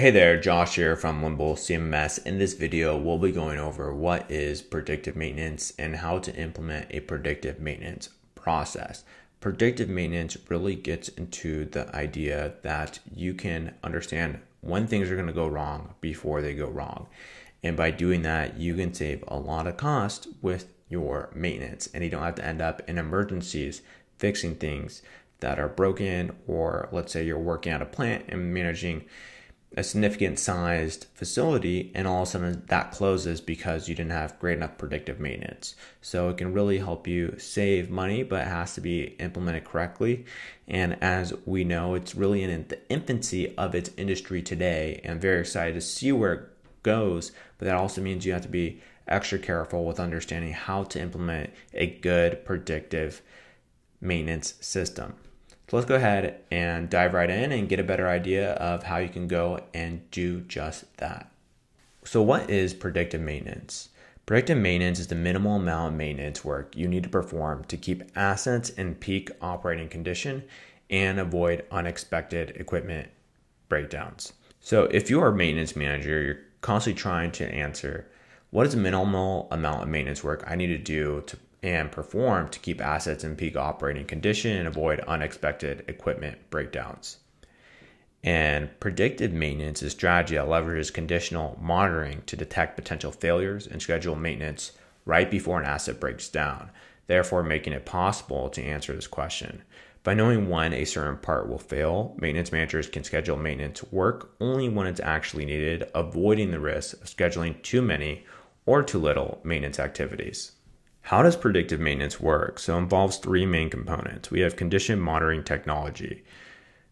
Hey there, Josh here from Limbo CMS. In this video, we'll be going over what is predictive maintenance and how to implement a predictive maintenance process. Predictive maintenance really gets into the idea that you can understand when things are going to go wrong before they go wrong. And by doing that, you can save a lot of cost with your maintenance and you don't have to end up in emergencies fixing things that are broken or let's say you're working at a plant and managing a significant sized facility and all of a sudden that closes because you didn't have great enough predictive maintenance. So it can really help you save money, but it has to be implemented correctly. And as we know, it's really in the infancy of its industry today. And I'm very excited to see where it goes, but that also means you have to be extra careful with understanding how to implement a good predictive maintenance system. So let's go ahead and dive right in and get a better idea of how you can go and do just that. So, what is predictive maintenance? Predictive maintenance is the minimal amount of maintenance work you need to perform to keep assets in peak operating condition and avoid unexpected equipment breakdowns. So, if you are a maintenance manager, you're constantly trying to answer what is the minimal amount of maintenance work I need to do to and perform to keep assets in peak operating condition and avoid unexpected equipment breakdowns. And predictive maintenance is strategy that leverages conditional monitoring to detect potential failures and schedule maintenance right before an asset breaks down, therefore making it possible to answer this question. By knowing when a certain part will fail, maintenance managers can schedule maintenance work only when it's actually needed, avoiding the risk of scheduling too many or too little maintenance activities. How does predictive maintenance work? So it involves three main components. We have condition monitoring technology.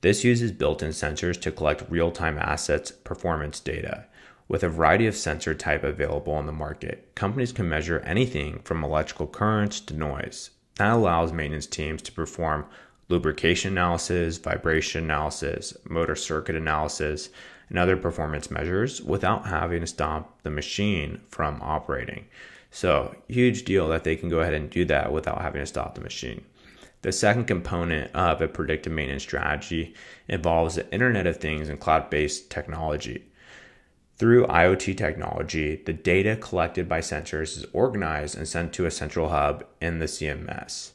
This uses built-in sensors to collect real-time assets performance data. With a variety of sensor type available on the market, companies can measure anything from electrical currents to noise. That allows maintenance teams to perform lubrication analysis, vibration analysis, motor circuit analysis, and other performance measures without having to stop the machine from operating. So, huge deal that they can go ahead and do that without having to stop the machine. The second component of a predictive maintenance strategy involves the Internet of Things and cloud based technology. Through IoT technology, the data collected by sensors is organized and sent to a central hub in the CMS.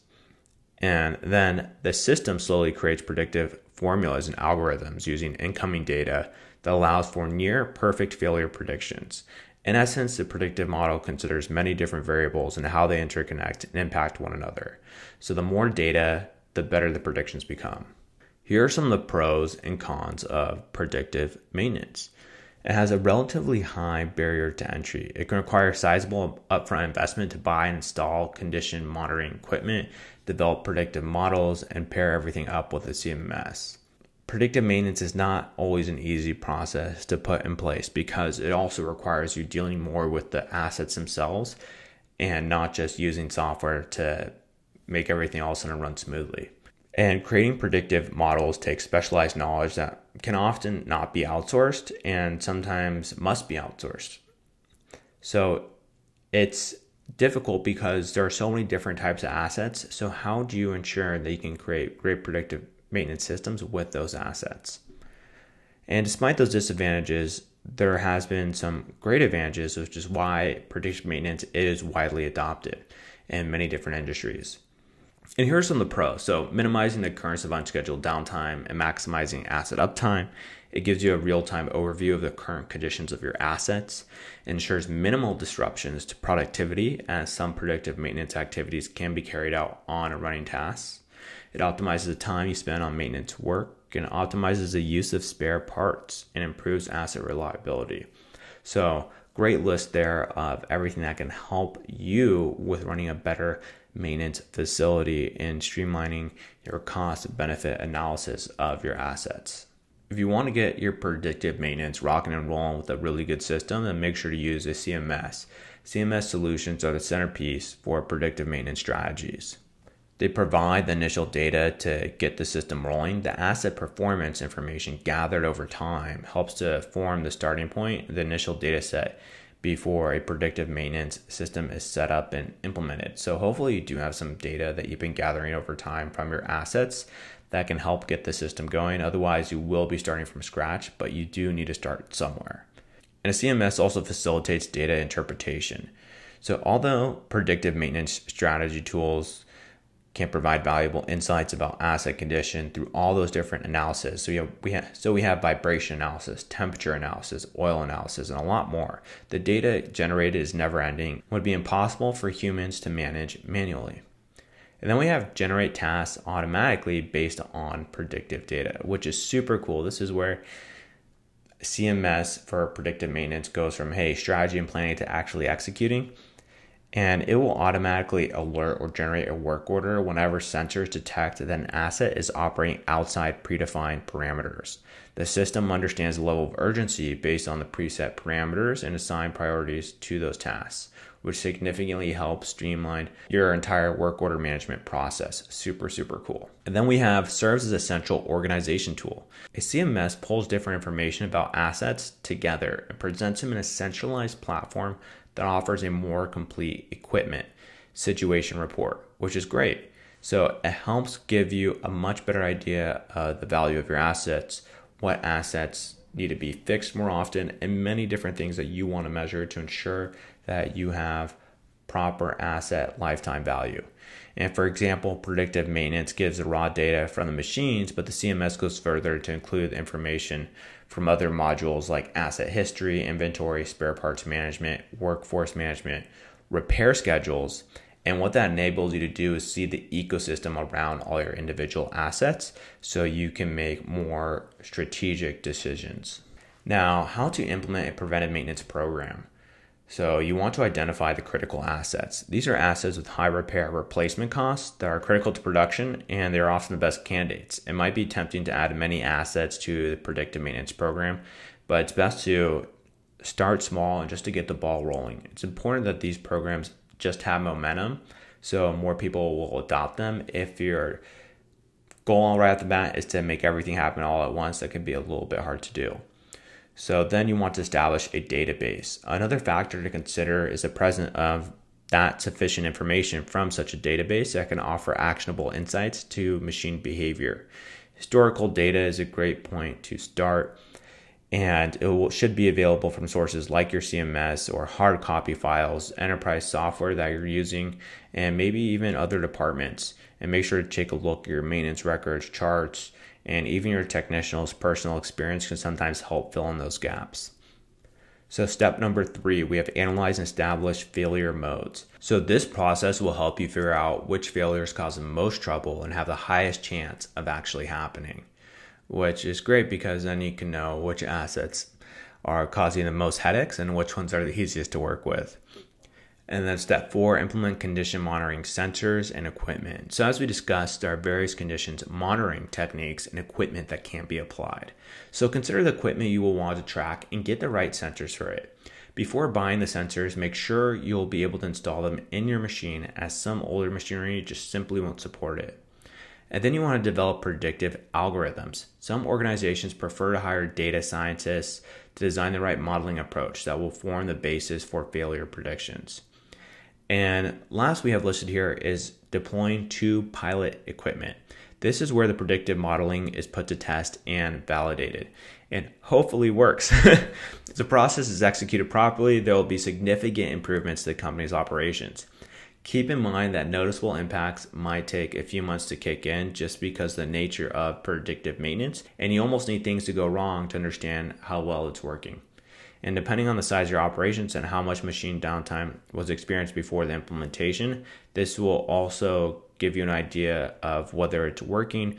And then the system slowly creates predictive formulas and algorithms using incoming data that allows for near perfect failure predictions. In essence, the predictive model considers many different variables and how they interconnect and impact one another. So the more data, the better the predictions become. Here are some of the pros and cons of predictive maintenance. It has a relatively high barrier to entry. It can require sizable upfront investment to buy and install condition monitoring equipment, develop predictive models, and pair everything up with a CMS predictive maintenance is not always an easy process to put in place because it also requires you dealing more with the assets themselves and not just using software to make everything all of a sudden run smoothly. And creating predictive models takes specialized knowledge that can often not be outsourced and sometimes must be outsourced. So it's difficult because there are so many different types of assets. So, how do you ensure that you can create great predictive maintenance systems with those assets. And despite those disadvantages, there has been some great advantages, which is why predictive maintenance is widely adopted in many different industries. And here are some of the pros. So, minimizing the occurrence of unscheduled downtime and maximizing asset uptime. It gives you a real time overview of the current conditions of your assets, ensures minimal disruptions to productivity, as some predictive maintenance activities can be carried out on a running task. It optimizes the time you spend on maintenance work and optimizes the use of spare parts and improves asset reliability. So, great list there of everything that can help you with running a better maintenance facility and streamlining your cost benefit analysis of your assets. If you want to get your predictive maintenance rocking and rolling with a really good system, then make sure to use a CMS. CMS solutions are the centerpiece for predictive maintenance strategies. They provide the initial data to get the system rolling. The asset performance information gathered over time helps to form the starting point, the initial data set before a predictive maintenance system is set up and implemented. So hopefully you do have some data that you've been gathering over time from your assets that can help get the system going. Otherwise, you will be starting from scratch, but you do need to start somewhere. And a CMS also facilitates data interpretation. So although predictive maintenance strategy tools can provide valuable insights about asset condition through all those different analysis. So have, we have so we have vibration analysis, temperature analysis, oil analysis, and a lot more. The data generated is never ending, would be impossible for humans to manage manually. And then we have generate tasks automatically based on predictive data, which is super cool. This is where CMS for predictive maintenance goes from hey, strategy and planning to actually executing and it will automatically alert or generate a work order whenever sensors detect that an asset is operating outside predefined parameters. The system understands the level of urgency based on the preset parameters and assign priorities to those tasks which significantly helps streamline your entire work order management process. Super, super cool. And then we have serves as a central organization tool. A CMS pulls different information about assets together and presents them in a centralized platform that offers a more complete equipment situation report, which is great. So it helps give you a much better idea of the value of your assets, what assets need to be fixed more often and many different things that you want to measure to ensure that you have proper asset lifetime value. And for example, predictive maintenance gives the raw data from the machines, but the CMS goes further to include information from other modules like asset history, inventory, spare parts management, workforce management, repair schedules, and what that enables you to do is see the ecosystem around all your individual assets so you can make more strategic decisions. Now, how to implement a preventive maintenance program. So, you want to identify the critical assets. These are assets with high repair replacement costs that are critical to production and they're often the best candidates. It might be tempting to add many assets to the predictive maintenance program, but it's best to start small and just to get the ball rolling. It's important that these programs just have momentum. So more people will adopt them. If your goal right off the bat is to make everything happen all at once, that can be a little bit hard to do. So then you want to establish a database. Another factor to consider is the presence of that sufficient information from such a database that can offer actionable insights to machine behavior. Historical data is a great point to start and it will, should be available from sources like your CMS or hard copy files, enterprise software that you're using, and maybe even other departments. And make sure to take a look at your maintenance records, charts, and even your technician's personal experience can sometimes help fill in those gaps. So, step number three, we have analyzed and established failure modes. So, this process will help you figure out which failures cause the most trouble and have the highest chance of actually happening which is great because then you can know which assets are causing the most headaches and which ones are the easiest to work with. And then step four, implement condition monitoring sensors and equipment. So, as we discussed, there are various conditions monitoring techniques and equipment that can be applied. So, consider the equipment you will want to track and get the right sensors for it. Before buying the sensors, make sure you'll be able to install them in your machine, as some older machinery just simply won't support it. And then you want to develop predictive algorithms. Some organizations prefer to hire data scientists to design the right modeling approach that will form the basis for failure predictions. And last we have listed here is deploying to pilot equipment. This is where the predictive modeling is put to test and validated and hopefully works. if the process is executed properly, there will be significant improvements to the company's operations. Keep in mind that noticeable impacts might take a few months to kick in just because the nature of predictive maintenance, and you almost need things to go wrong to understand how well it's working. And depending on the size of your operations and how much machine downtime was experienced before the implementation, this will also give you an idea of whether it's working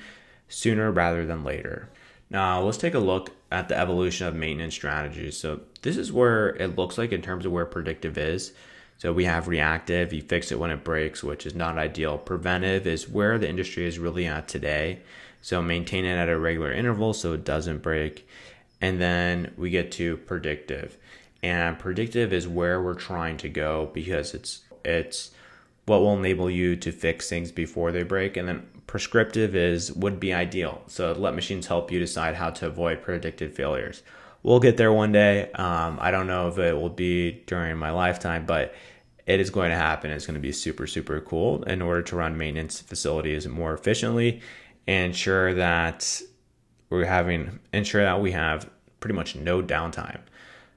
sooner rather than later. Now, let's take a look at the evolution of maintenance strategies. So, this is where it looks like in terms of where predictive is. So we have reactive, you fix it when it breaks, which is not ideal. Preventive is where the industry is really at today. So maintain it at a regular interval so it doesn't break. And then we get to predictive. And predictive is where we're trying to go because it's it's what will enable you to fix things before they break. And then prescriptive is would be ideal. So let machines help you decide how to avoid predicted failures we'll get there one day. Um, I don't know if it will be during my lifetime, but it is going to happen. It's going to be super, super cool in order to run maintenance facilities more efficiently and ensure that we're having, ensure that we have pretty much no downtime.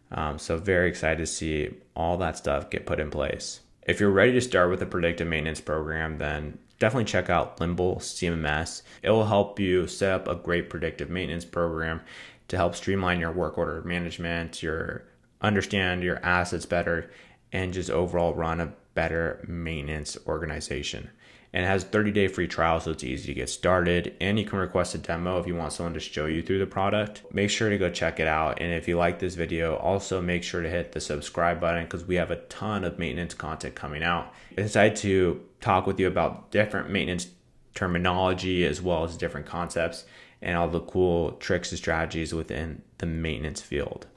Um, so very excited to see all that stuff get put in place. If you're ready to start with a predictive maintenance program, then definitely check out Limble CMS. It will help you set up a great predictive maintenance program to help streamline your work order management, your understand your assets better, and just overall run a better maintenance organization. And it has 30 day free trial, so it's easy to get started. And you can request a demo if you want someone to show you through the product. Make sure to go check it out. And if you like this video, also make sure to hit the subscribe button because we have a ton of maintenance content coming out. I decided to talk with you about different maintenance terminology as well as different concepts and all the cool tricks and strategies within the maintenance field.